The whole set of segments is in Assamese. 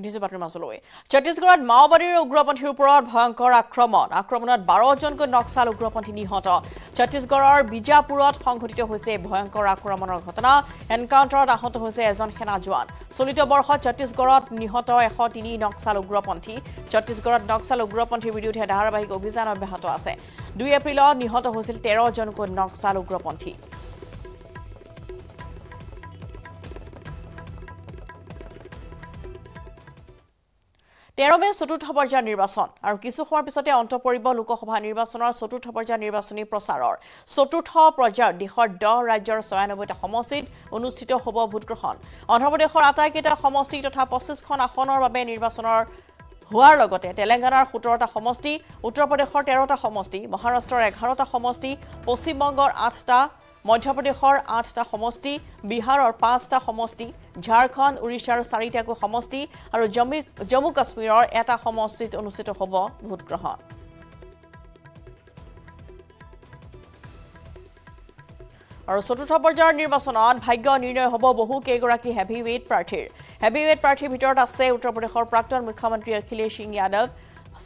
শুনিছো বাতৰি মাজলৈ ছত্তীশগড়ত মাওবাদীৰ উগ্ৰপন্থীৰ ওপৰত ভয়ংকৰ আক্ৰমণ আক্ৰমণত বাৰজনকৈ নক্সাল উগ্ৰপন্থী নিহত ছত্তীশগড়ৰ বিজাপুৰত সংঘটিত হৈছে ভয়ংকৰ আক্ৰমণৰ ঘটনা এনকাউণ্টাৰত আহত হৈছে এজন সেনা জোৱান চলিত বৰ্ষত ছত্তীশগড়ত নিহত এশ তিনি নক্সাল উগ্ৰপন্থী ছত্তীশগড়ত নক্সাল উগ্ৰপন্থীৰ বিৰুদ্ধে ধাৰাবাহিক অভিযান অব্যাহত আছে দুই এপ্ৰিলত নিহত হৈছিল তেৰজনকৈ নক্সাল উগ্ৰপন্থী তেৰ মে চতুৰ্থ পৰ্যায়ৰ নিৰ্বাচন আৰু কিছু সময়ৰ পিছতে অন্ত পৰিব লোকসভা নিৰ্বাচনৰ চতুৰ্থ পৰ্যায়ৰ নিৰ্বাচনী প্ৰচাৰৰ চতুৰ্থ পৰ্যায়ত দেশৰ দহ ৰাজ্যৰ ছয়ানব্বৈটা সমষ্টিত অনুষ্ঠিত হ'ব ভোটগ্ৰহণ অন্ধ্ৰপ্ৰদেশৰ আটাইকেইটা সমষ্টি তথা পঁচিছখন আসনৰ বাবে নিৰ্বাচনৰ হোৱাৰ লগতে তেলেংগানাৰ সোতৰটা সমষ্টি উত্তৰ প্ৰদেশৰ তেৰটা সমষ্টি মহাৰাষ্ট্ৰৰ এঘাৰটা সমষ্টি পশ্চিমবংগৰ আঠটা মধ্যপ্ৰদেশৰ আঠটা সমষ্টি বিহাৰৰ পাঁচটা সমষ্টি ঝাৰখণ্ড উৰিষ্যাৰ চাৰিটাকৈ সমষ্টি আৰু জম্মু জম্মু কাশ্মীৰৰ এটা সমষ্টিত অনুষ্ঠিত হ'ব ভোটগ্ৰহণ আৰু চতুৰ্থ পৰ্যায়ৰ নিৰ্বাচনত ভাগ্য নিৰ্ণয় হ'ব বহু কেইগৰাকী হেভি ৱেইট প্ৰাৰ্থীৰ হেভি ৱেইট প্ৰাৰ্থীৰ ভিতৰত আছে উত্তৰ প্ৰদেশৰ প্ৰাক্তন মুখ্যমন্ত্ৰী অখিলেশ সিং যাদৱ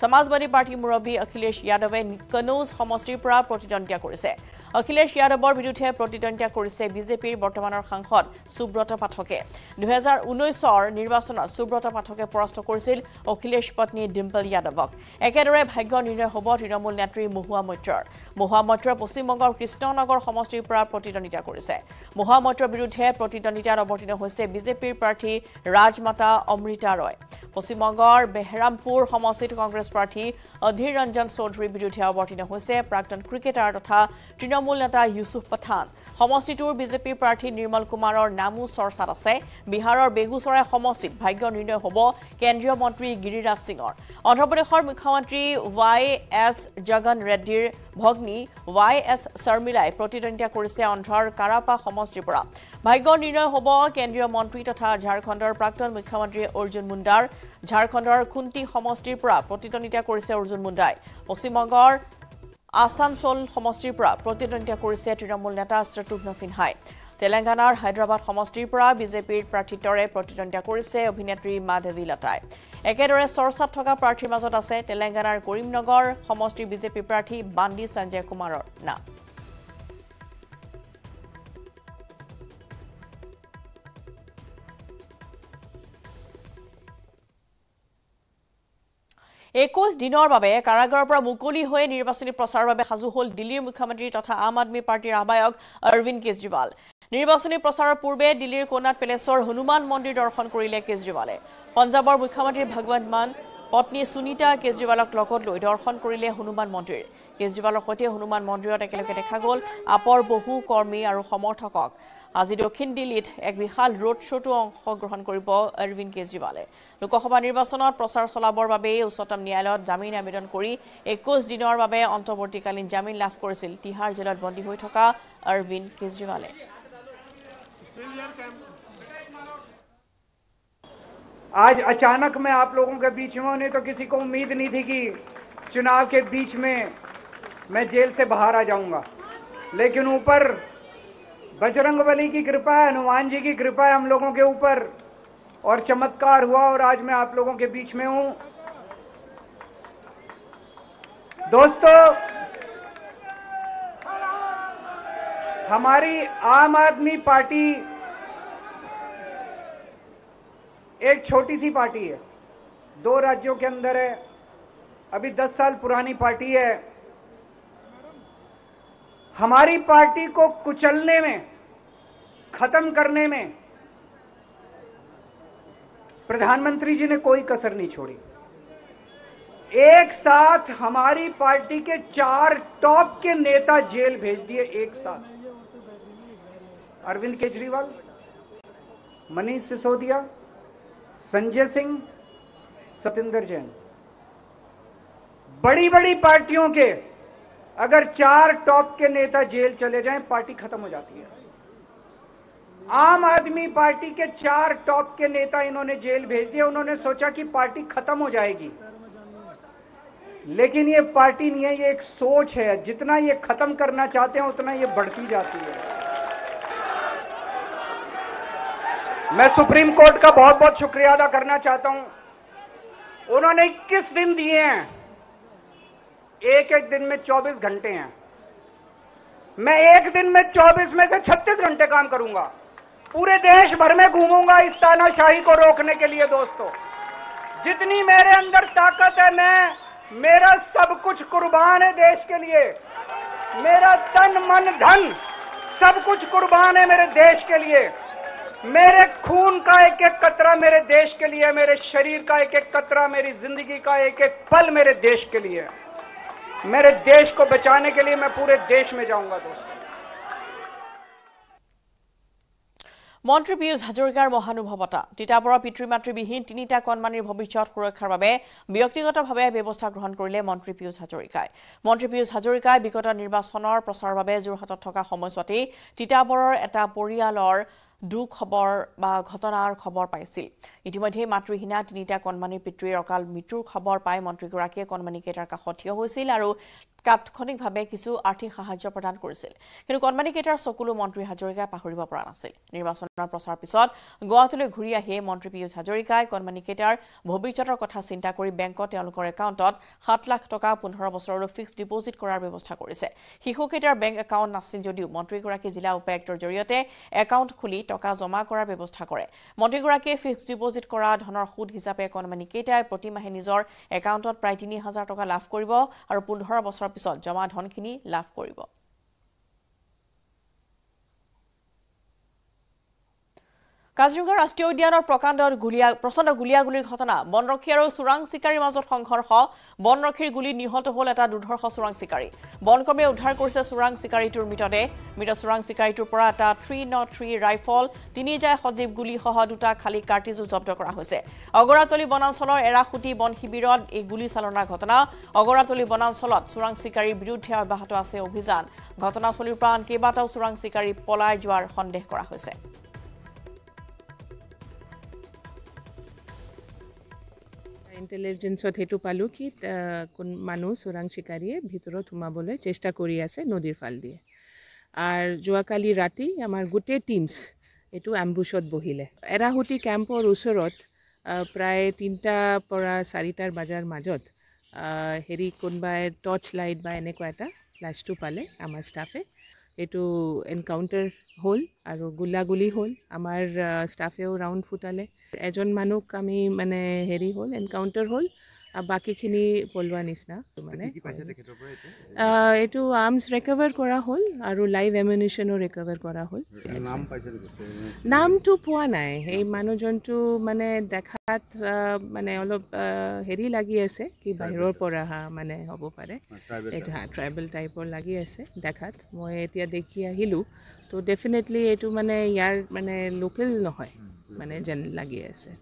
সমাজবাদী পাৰ্টীৰ মুৰববী অখিলেশ যাদৱে কনৌজ সমষ্টিৰ পৰা প্ৰতিদ্বন্দ্বিতা কৰিছে অখিলেশ যাদৱৰ বিৰুদ্ধে প্ৰতিদ্বন্দ্বিতা কৰিছে বিজেপিৰ বৰ্তমানৰ সাংসদ সুব্ৰত পাঠকে দুহেজাৰ ঊনৈছৰ নিৰ্বাচনত সুব্ৰত পাঠকে পৰাস্ত কৰিছিল অখিলেশ পত্নী ডিম্পল যাদৱক একেদৰে ভাগ্য নিৰ্ণয় হ'ব তৃণমূল নেত্ৰী মহুৱা মৈত্ৰৰ মহুৱা মৈত্ৰ পশ্চিমবংগৰ কৃষ্ণনগৰ সমষ্টিৰ পৰা প্ৰতিদ্বন্দ্বিতা কৰিছে মহুৱা মৈত্ৰৰ বিৰুদ্ধে প্ৰতিদ্বন্দ্বিতাত অৱতীৰ্ণ হৈছে বিজেপিৰ প্ৰাৰ্থী ৰাজমাতা অমৃতা ৰয় পশ্চিমবংগৰ বেহৰামপুৰ সমষ্টিত কংগ্ৰেছ কংগ্ৰেছ প্ৰাৰ্থী অধীৰ ৰঞ্জন চৌধুৰীৰ বিৰুদ্ধে অৱতীৰ্ণ হৈছে প্ৰাক্তন ক্ৰিকেটাৰ তথা তৃণমূল নেতা ইউচুফ পাঠান সমষ্টিটোৰ বিজেপিৰ প্ৰাৰ্থী নিৰ্মল কুমাৰৰ নামো চৰ্চাত আছে বিহাৰৰ বেগুচৰাই সমষ্টিত ভাগ্য নিৰ্ণয় হ'ব কেন্দ্ৰীয় মন্ত্ৰী গিৰিৰাজ সিঙৰ অন্ধ্ৰপ্ৰদেশৰ মুখ্যমন্ত্ৰী ৱাই এছ জগন ৰেড্ডীৰ ভগ্নী ৱাই এছ শৰ্মিলাই প্ৰতিদ্বন্দ্বিতা কৰিছে অন্ধ্ৰৰ কাৰাপা সমষ্টিৰ পৰা ভাগ্য নিৰ্ণয় হ'ব কেন্দ্ৰীয় মন্ত্ৰী তথা ঝাৰখণ্ডৰ প্ৰাক্তন মুখ্যমন্ত্ৰী অৰ্জুন মুণ্ডাৰ ঝাৰখণ্ডৰ খুণ্টি সমষ্টিৰ পৰা প্ৰতিদ্বন্দ্বিতা কৰিছে অৰ্জুন মুণ্ডাই পশ্চিমবংগৰ আসানসোল সমষ্টিৰ পৰা প্ৰতিদ্বন্দ্বিতা কৰিছে তৃণমূল নেতা শত্ৰুঘ্ন সিনহাই তেলেংগানাৰ হায়দৰাবাদ সমষ্টিৰ পৰা বিজেপিৰ প্ৰাৰ্থিত্বৰে প্ৰতিদ্বন্দ্বিতা কৰিছে অভিনেত্ৰী মাধৱী লতাই একেদৰে চৰ্চাত থকা প্ৰাৰ্থীৰ মাজত আছে তেলেংগানাৰ কৰিমনগৰ সমষ্টিৰ বিজেপি প্ৰাৰ্থী বান্দি সঞ্জয় কুমাৰৰ নাম একৈছ দিনৰ বাবে কাৰাগাৰৰ পৰা মুকলি হৈ নিৰ্বাচনী প্ৰচাৰৰ বাবে সাজু হ'ল দিল্লীৰ মুখ্যমন্ত্ৰী তথা আম আদমী পাৰ্টীৰ আহায়ক অৰবিন্দ কেজৰিৱাল নিৰ্বাচনী প্ৰচাৰৰ পূৰ্বে দিল্লীৰ কোনাট পেলেছৰ হনুমান মন্দিৰ দৰ্শন কৰিলে কেজৰিৱালে পঞ্জাৱৰ মুখ্যমন্ত্ৰী ভগৱন্ত মান পত্নী সুনীতা কেজৰিৱালক লগত লৈ দৰ্শন কৰিলে হনুমান মন্দিৰ কেজৰিৱালৰ সৈতে হনুমান মন্দিৰত একেলগে দেখা গ'ল আপৰ বহু কৰ্মী আৰু সমৰ্থকক আজি দক্ষিণ দিল্লীত এক বিশাল ৰোড শ্ব'তো অংশগ্ৰহণ কৰিব অৰবিন্দ কেজৰিৱালে লোকসভা নিৰ্বাচনত প্ৰচাৰ চলাবৰ বাবেই উচ্চতম ন্যায়ালয়ত জামিন আবেদন কৰি একৈছ দিনৰ বাবে অন্তৱৰ্তীকালীন জামিন লাভ কৰিছিল তিহাৰ জেলত বন্দী হৈ থকা অৰবিন্দ কেজৰিৱালে आज अचानक मैं आप लोगों के बीच में नहीं तो किसी को उम्मीद नहीं थी कि चुनाव के बीच में मैं जेल से बाहर आ जाऊंगा लेकिन ऊपर बजरंग बली की कृपा है हनुमान जी की कृपा है हम लोगों के ऊपर और चमत्कार हुआ और आज मैं आप लोगों के बीच में हूं दोस्तों हमारी आम आदमी पार्टी एक छोटी सी पार्टी है दो राज्यों के अंदर है अभी दस साल पुरानी पार्टी है हमारी पार्टी को कुचलने में खत्म करने में प्रधानमंत्री जी ने कोई कसर नहीं छोड़ी एक साथ हमारी पार्टी के चार टॉप के नेता जेल भेज दिए एक साथ अरविंद केजरीवाल मनीष सिसोदिया संजय सिंह सतेंद्र जैन बड़ी बड़ी पार्टियों के अगर चार टॉप के नेता जेल चले जाएं पार्टी खत्म हो जाती है आम आदमी पार्टी के चार टॉप के नेता इन्होंने जेल भेज दिया उन्होंने सोचा कि पार्टी खत्म हो जाएगी लेकिन ये पार्टी नहीं है ये एक सोच है जितना ये खत्म करना चाहते हैं उतना ये बढ़ती जाती है मैं सुप्रीम कोर्ट का बहुत बहुत शुक्रिया अदा करना चाहता हूं उन्होंने इक्कीस दिन दिए हैं एक एक दिन में 24 घंटे हैं मैं एक दिन में 24 में से 36 घंटे काम करूंगा पूरे देश भर में घूमूंगा इस तानाशाही को रोकने के लिए दोस्तों जितनी मेरे अंदर ताकत है मैं मेरा सब कुछ कुर्बान है देश के लिए मेरा तन मन धन सब कुछ कुर्बान है मेरे देश के लिए میرے خون کا ایک ایک قطرہ میرے دیش کے لیے میرے شریر کا ایک ایک قطرہ میری زندگی کا ایک ایک پل میرے دیش کے لیے میرے دیش کو بچانے کے لیے میں پورے دیش میں جاؤں گا دوست মন্ত্ৰী পীয়ুষ হাজৰিকাৰ মহানুভৱতা তিতাবৰৰ পিতৃ মাতৃবিহীন তিনিটা কণমানিৰ ভৱিষ্যত সুৰক্ষাৰ বাবে ব্যক্তিগতভাৱে ব্যৱস্থা গ্ৰহণ কৰিলে মন্ত্ৰী পীয়ুষ হাজৰিকাই মন্ত্ৰী পীয়ুষ হাজৰিকাই বিগত নিৰ্বাচনৰ প্ৰচাৰৰ বাবে যোৰহাটত থকা সময়ছোৱাতেই তিতাবৰৰ এটা পৰিয়ালৰ দুখ খবৰ বা ঘটনাৰ খবৰ পাইছিল ইতিমধ্যে মাতৃহীনা তিনিটা কণমানিৰ পিতৃৰ অকাল মৃত্যুৰ খবৰ পাই মন্ত্ৰীগৰাকীয়ে কণমানিকেইটাৰ কাষত থিয় হৈছিল আৰু তাৎক্ষণিকভাৱে কিছু আৰ্থিক সাহায্য প্ৰদান কৰিছিল কিন্তু কণমানিকেইটাৰ চকুলো মন্ত্ৰী হাজৰিকাই পাহৰিব পৰা নাছিল নিৰ্বাচনৰ প্ৰচাৰ পিছত গুৱাহাটীলৈ ঘূৰি আহিয়ে মন্ত্ৰী পীয়ুষ হাজৰিকাই কণমানিকেইটাৰ ভৱিষ্যতৰ কথা চিন্তা কৰি বেংকত তেওঁলোকৰ একাউণ্টত সাত লাখ টকা পোন্ধৰ বছৰলৈ ফিক্স ডিপজিট কৰাৰ ব্যৱস্থা কৰিছে শিশুকেইটাৰ বেংক একাউণ্ট নাছিল যদিও মন্ত্ৰীগৰাকী জিলা উপায়ুক্তৰ জৰিয়তে একাউণ্ট খুলি টকা জমা কৰাৰ ব্যৱস্থা কৰে মন্ত্ৰীগৰাকীয়ে ফিক্স ডিপজিট কৰা ধনৰ সুদ হিচাপে কণমানিকেইটাই প্ৰতিমাহে নিজৰ একাউণ্টত প্ৰায় তিনি হাজাৰ টকা লাভ কৰিব আৰু পোন্ধৰ বছৰ পিছত জমা ধনখিনি লাভ কৰিব কাজিৰঙা ৰাষ্ট্ৰীয় উদ্যানৰ প্ৰকাণ্ডত গুলীয়া প্ৰচণ্ড গুলীয়াগুলীৰ ঘটনা বনৰক্ষী আৰু চোৰাং চিকাৰীৰ মাজত সংঘৰ্ষ বনৰক্ষীৰ গুলী নিহত হ'ল এটা দুৰ্ধৰ্ষ চোৰাং চিকাৰী বনকৰ্মীয়ে উদ্ধাৰ কৰিছে চোৰাং চিকাৰীটোৰ মৃতদেহ মৃত চোৰাং চিকাৰীটোৰ পৰা এটা থ্ৰী নট থ্ৰী ৰাইফল তিনিজাই সজীৱ গুলীসহ দুটা খালী কাৰ্টিজো জব্দ কৰা হৈছে অগৰাতলী বনাঞ্চলৰ এৰাসুটি বন শিবিৰত এই গুলীচালনাৰ ঘটনা অগৰাতলী বনাঞ্চলত চোৰাং চিকাৰীৰ বিৰুদ্ধে অব্যাহত আছে অভিযান ঘটনাস্থলীৰ পৰা আন কেইবাটাও চোৰাং চিকাৰী পলাই যোৱাৰ সন্দেহ কৰা হৈছে ইণ্টেলিজেঞ্চত সেইটো পালোঁ কি কোন মানুহ চোৰাং চিকাৰীয়ে ভিতৰত সোমাবলৈ চেষ্টা কৰি আছে নদীৰ ফাল দিয়ে আৰু যোৱাকালি ৰাতি আমাৰ গোটেই টিমছ এইটো এম্বুছত বহিলে এৰাহুতি কেম্পৰ ওচৰত প্ৰায় তিনিটাৰ পৰা চারিটার বজাৰ মাজত হেৰি কোনোবাই টর্চ লাইট বা এনেকুৱা এটা ফ্লাছটো পালে আমাৰ ষ্টাফে এইটো এনকাউণ্টাৰ হ'ল আৰু গুলাগুলি হ'ল আমাৰ ষ্টাফেও ৰাউণ্ড ফুটালে এজন মানুহক আমি মানে হেৰি হ'ল এনকাউণ্টাৰ হ'ল বাকীখিনি পলোৱা নিচিনা মানে এইটো আৰ্মছ ৰিকভাৰ কৰা হ'ল আৰু লাইভ এমিউনিশ্যনো ৰিকভাৰ কৰা হ'ল নামটো পোৱা নাই সেই মানুহজনটো মানে দেখাত মানে অলপ হেৰি লাগি আছে কি বাহিৰৰ পৰা হা মানে হ'ব পাৰে এইটো হা ট্ৰাইবেল টাইপৰ লাগি আছে দেখাত মই এতিয়া দেখি আহিলোঁ তো ডেফিনেটলি এইটো মানে ইয়াৰ মানে লোকেল নহয় মানে যেন লাগি আছে